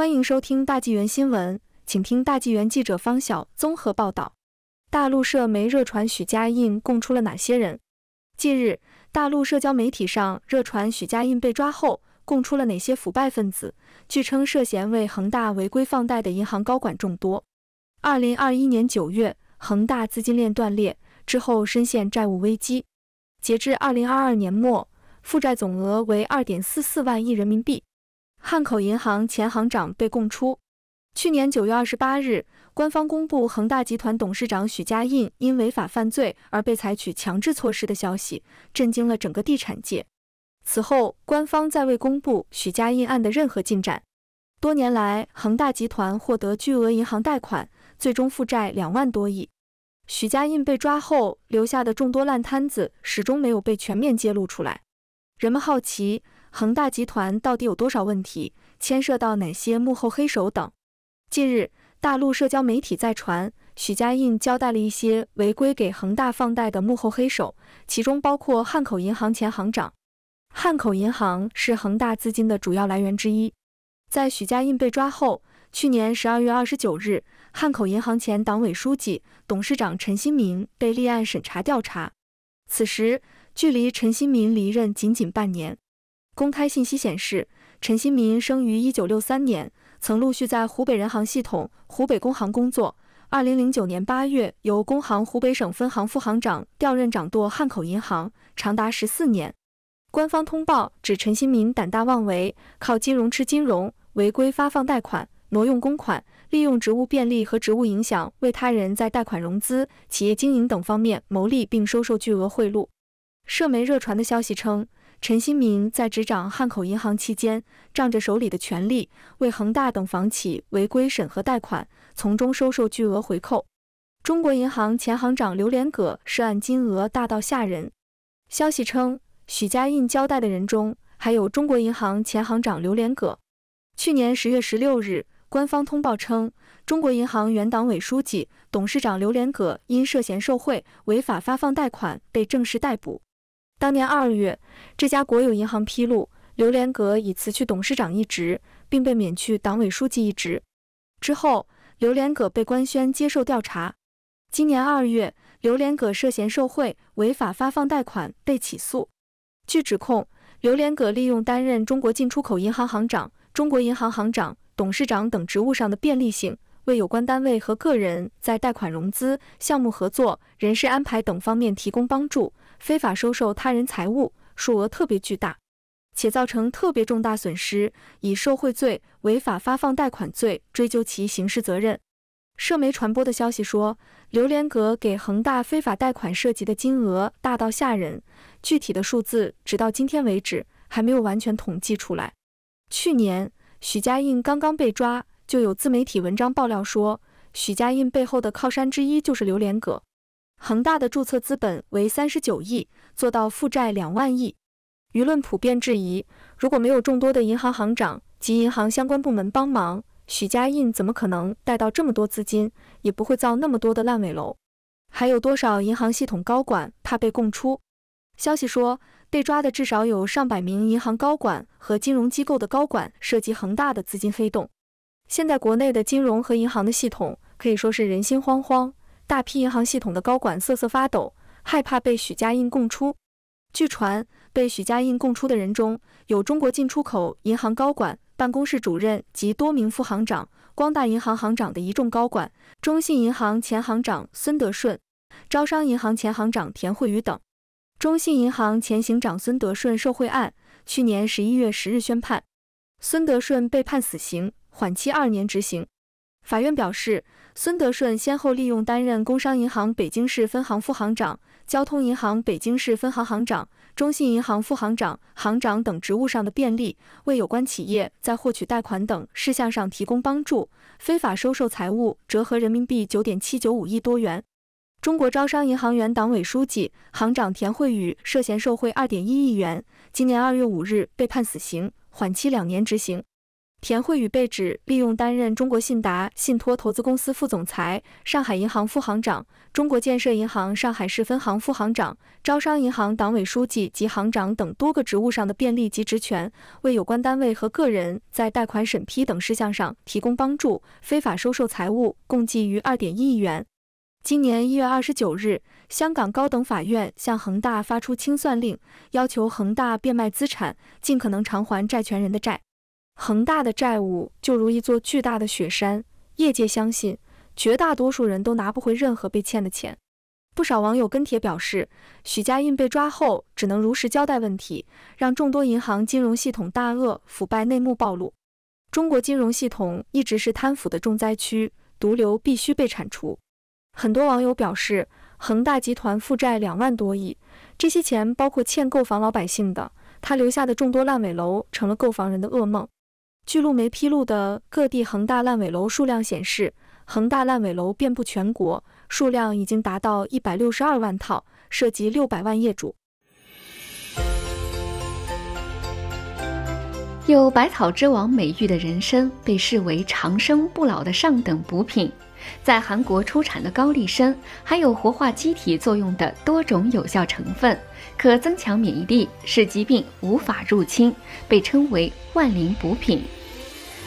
欢迎收听大纪元新闻，请听大纪元记者方晓综合报道：大陆社媒热传许家印供出了哪些人？近日，大陆社交媒体上热传许家印被抓后供出了哪些腐败分子？据称涉嫌为恒大违规放贷的银行高管众多。二零二一年九月，恒大资金链断裂之后，深陷债务危机，截至二零二二年末，负债总额为二点四四万亿人民币。汉口银行前行长被供出。去年九月二十八日，官方公布恒大集团董事长许家印因违法犯罪而被采取强制措施的消息，震惊了整个地产界。此后，官方再未公布许家印案的任何进展。多年来，恒大集团获得巨额银行贷款，最终负债两万多亿。许家印被抓后留下的众多烂摊子，始终没有被全面揭露出来。人们好奇。恒大集团到底有多少问题？牵涉到哪些幕后黑手等？近日，大陆社交媒体在传许家印交代了一些违规给恒大放贷的幕后黑手，其中包括汉口银行前行长。汉口银行是恒大资金的主要来源之一。在许家印被抓后，去年十二月二十九日，汉口银行前党委书记、董事长陈新民被立案审查调查。此时，距离陈新民离任仅仅半年。公开信息显示，陈新民生于一九六三年，曾陆续在湖北人行系统、湖北工行工作。二零零九年八月，由工行湖北省分行副行长调任掌舵汉口银行，长达十四年。官方通报指陈新民胆大妄为，靠金融吃金融，违规发放贷款、挪用公款，利用职务便利和职务影响为他人在贷款、融资、企业经营等方面谋利，并收受巨额贿赂。社媒热传的消息称。陈新民在执掌汉口银行期间，仗着手里的权力，为恒大等房企违规审核贷款，从中收受巨额回扣。中国银行前行长刘连葛涉案金额大到吓人。消息称，许家印交代的人中，还有中国银行前行长刘连葛。去年十月十六日，官方通报称，中国银行原党委书记、董事长刘连葛因涉嫌受贿、违法发放贷款，被正式逮捕。当年二月，这家国有银行披露，刘连舸已辞去董事长一职，并被免去党委书记一职。之后，刘连葛被官宣接受调查。今年二月，刘连葛涉嫌受贿、违法发放贷款被起诉。据指控，刘连葛利用担任中国进出口银行行长、中国银行行长、董事长等职务上的便利性，为有关单位和个人在贷款融资、项目合作、人事安排等方面提供帮助。非法收受他人财物，数额特别巨大，且造成特别重大损失，以受贿罪、违法发放贷款罪追究其刑事责任。社媒传播的消息说，刘连阁给恒大非法贷款涉及的金额大到吓人，具体的数字直到今天为止还没有完全统计出来。去年许家印刚刚被抓，就有自媒体文章爆料说，许家印背后的靠山之一就是刘连阁。恒大的注册资本为三十九亿，做到负债两万亿，舆论普遍质疑，如果没有众多的银行行长及银行相关部门帮忙，许家印怎么可能贷到这么多资金，也不会造那么多的烂尾楼。还有多少银行系统高管怕被供出？消息说，被抓的至少有上百名银行高管和金融机构的高管涉及恒大的资金黑洞。现在国内的金融和银行的系统可以说是人心惶惶。大批银行系统的高管瑟瑟发抖，害怕被许家印供出。据传，被许家印供出的人中有中国进出口银行高管办公室主任及多名副行长，光大银行行长的一众高管，中信银行前行长孙德顺，招商银行前行长田慧宇等。中信银行前行长孙德顺受贿案，去年十一月十日宣判，孙德顺被判死刑，缓期二年执行。法院表示。孙德顺先后利用担任工商银行北京市分行副行长、交通银行北京市分行行长、中信银行副行长、行长等职务上的便利，为有关企业在获取贷款等事项上提供帮助，非法收受财物折合人民币九点七九五亿多元。中国招商银行原党委书记、行长田惠宇涉嫌受贿二点一亿元，今年二月五日被判死刑，缓期两年执行。田慧宇被指利用担任中国信达信托投资公司副总裁、上海银行副行长、中国建设银行上海市分行副行长、招商银行党委书记及行长等多个职务上的便利及职权，为有关单位和个人在贷款审批等事项上提供帮助，非法收受财物共计逾2.1亿元。今年1月29日，香港高等法院向恒大发出清算令，要求恒大变卖资产，尽可能偿还债权人的债。恒大的债务就如一座巨大的雪山，业界相信绝大多数人都拿不回任何被欠的钱。不少网友跟帖表示，许家印被抓后只能如实交代问题，让众多银行、金融系统大鳄腐败内幕暴露。中国金融系统一直是贪腐的重灾区，毒瘤必须被铲除。很多网友表示，恒大集团负债两万多亿，这些钱包括欠购房老百姓的，他留下的众多烂尾楼成了购房人的噩梦。据路媒披露的各地恒大烂尾楼数量显示，恒大烂尾楼遍布全国，数量已经达到一百六十二万套，涉及六百万业主。有“百草之王”美誉的人参，被视为长生不老的上等补品。在韩国出产的高丽参，含有活化机体作用的多种有效成分。可增强免疫力，使疾病无法入侵，被称为万灵补品。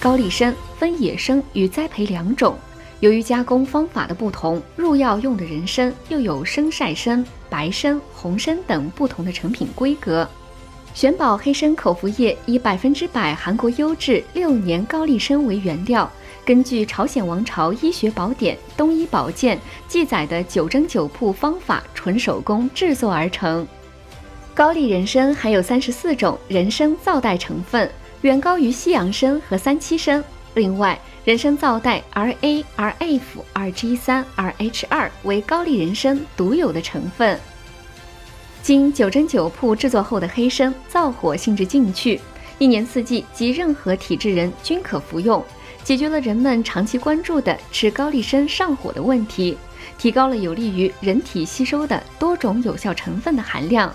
高丽参分野生与栽培两种，由于加工方法的不同，入药用的人参又有生晒参、白参、红参等不同的成品规格。玄宝黑参口服液以百分之百韩国优质六年高丽参为原料，根据朝鲜王朝医学宝典《东医宝鉴》记载的九蒸九铺方法，纯手工制作而成。高丽人参含有三十四种人参皂苷成分，远高于西洋参和三七参。另外，人参皂苷 R A、R F、R G 三、R H 二为高丽人参独有的成分。经九蒸九铺制作后的黑参，燥火性质进去，一年四季及任何体质人均可服用，解决了人们长期关注的吃高丽参上火的问题，提高了有利于人体吸收的多种有效成分的含量。